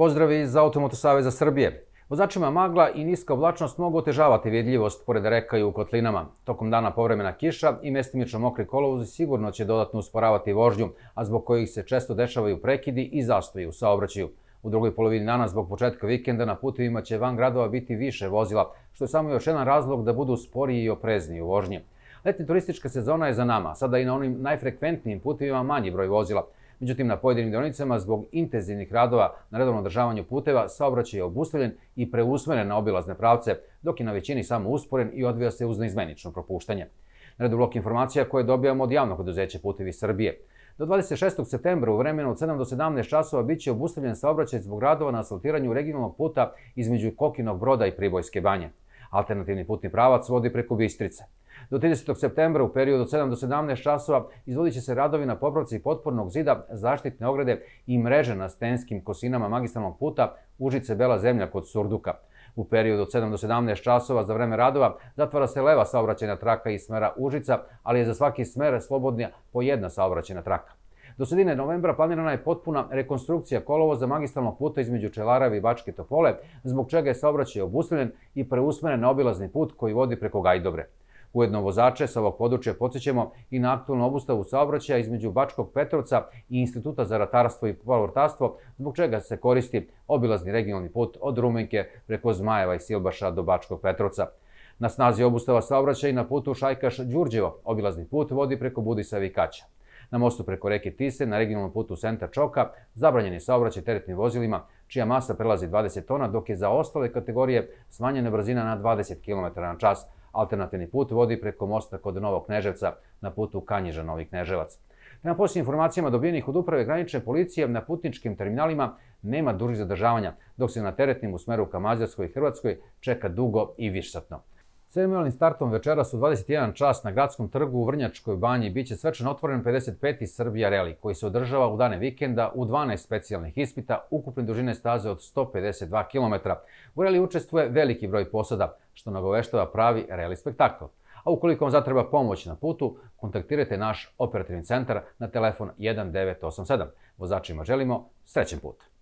Pozdravi iz Automoto Saveza Srbije. Vozačima magla i niska oblačnost mogu otežavati vidljivost pored reka i u kotlinama. Tokom dana povremena kiša i mestimično mokri kolovozi sigurno će dodatno usporavati vožnju, a zbog kojih se često dešavaju prekidi i zastoji u saobraćaju. U drugoj polovini dana zbog početka vikenda na putevima će van gradova biti više vozila, što je samo još jedan razlog da budu sporiji i oprezniji u vožnji. Letnja turistička sezona je za nama, sada i na onim najfrekventnijim putevima manji broj vozila – Međutim, na pojedinim deonicama zbog intenzivnih radova na redovnom održavanju puteva saobraćaj je obustavljen i preusmeren na obilazne pravce, dok je na većini samo usporen i odvija se uz neizmenično propuštanje. Na redu blok informacija koje dobijamo od javnog preduzeća Putevi Srbije. Do 26. septembra u vremenu od 7 do 17 časova biće obustavljen saobraćaj zbog radova na asfaltiranju regionalnog puta između Kokinog broda i Pribojske banje. Alternativni putni pravac vodi preko Bistrice. Do 30. septembra u periodu od 7 do 17 časova izvodit će se radovi na popravci potpornog zida, zaštitne ograde i mreže na stenskim kosinama magistralnog puta Užice Bela zemlja kod Surduka. U periodu od 7 do 17 časova za vreme radova zatvara se leva saobraćena traka iz smera Užica, ali je za svaki smer slobodnija po jedna saobraćena traka. Do sredine novembra planirana je potpuna rekonstrukcija kolovoza magistralnog puta između Čelarave i Bačke Topole, zbog čega je saobraćaj obustavljen i preusmeren na obilazni put koji vodi preko Gajdobre. Ujedno vozače sa ovog područja podsjećamo i na aktualnu obustavu saobraćaja između Bačkog Petrovca i Instituta za ratarstvo i povrtarstvo, zbog čega se koristi obilazni regionalni put od Rumenke preko Zmajeva i Silbaša do Bačkog Petrovca. Na snazi obustava saobraćaja i na putu Šajkaš-Đurđevo obilazni put vodi preko Budisave i Kaća. Na mostu preko reke Tise, na regionalnom putu Senta Čoka, zabranjen je saobraćaj teretnim vozilima, čija masa prelazi 20 tona, dok je za ostale kategorije smanjena brzina na 20 km na čas. Alternativni put vodi preko mosta kod Novog Kneževca na putu Kanjiža Novi Kneževac. Prema posljednjim informacijama dobijenih od uprave granične policije, na putničkim terminalima nema dužih zadržavanja, dok se na teretnim u smeru ka Mađarskoj i Hrvatskoj čeka dugo i višsatno. Ceremonijalnim startom večeras u 21 čas na gradskom trgu u Vrnjačkoj banji biće svečano otvoren 55. Srbija Reli, koji se održava u dane vikenda u 12 specijalnih ispita, ukupne dužine staze od 152 km. U Reli učestvuje veliki broj posada, što nagoveštava pravi Reli spektakl. A ukoliko vam zatreba pomoć na putu, kontaktirajte naš operativni centar na telefon 1987. Vozačima želimo srećen put!